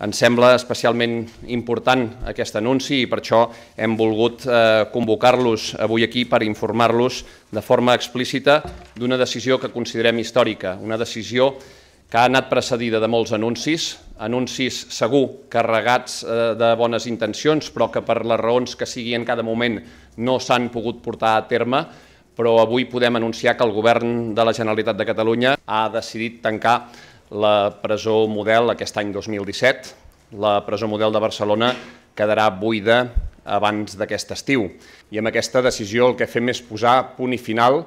Ens sembla especialment important aquest anunci i per això hem volgut eh, convocar-los avui aquí per informar-los de forma explícita d'una decisió que considerem històrica, una decisió que ha anat precedida de molts anuncis, anuncis segur carregats eh, de bones intencions, però que per les raons que sigui en cada moment no s'han pogut portar a terme, però avui podem anunciar que el govern de la Generalitat de Catalunya ha decidit tancar la presó model aquest any 2017. La presó model de Barcelona quedarà buida abans d'aquest estiu. I amb aquesta decisió el que fem és posar punt i final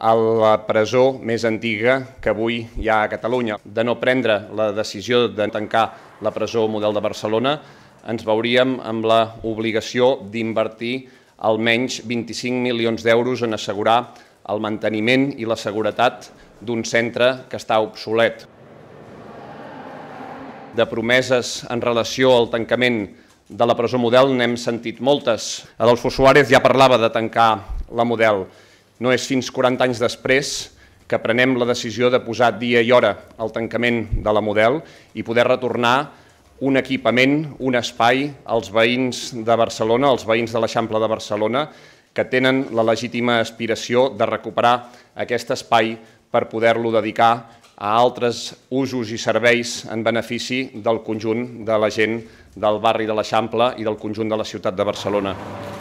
a la presó més antiga que avui hi ha a Catalunya. De no prendre la decisió de tancar la presó model de Barcelona, ens veuríem amb la obligació d'invertir almenys 25 milions d'euros en assegurar el manteniment i la seguretat d'un centre que està obsolet de promeses en relació al tancament de la presó model n'hem sentit moltes. Adolfo Suárez ja parlava de tancar la model. No és fins 40 anys després que prenem la decisió de posar dia i hora al tancament de la model i poder retornar un equipament, un espai als veïns de Barcelona, als veïns de l'Eixample de Barcelona, que tenen la legítima aspiració de recuperar aquest espai per poder-lo dedicar a altres usos i serveis en benefici del conjunt de la gent del barri de l'Eixample i del conjunt de la ciutat de Barcelona.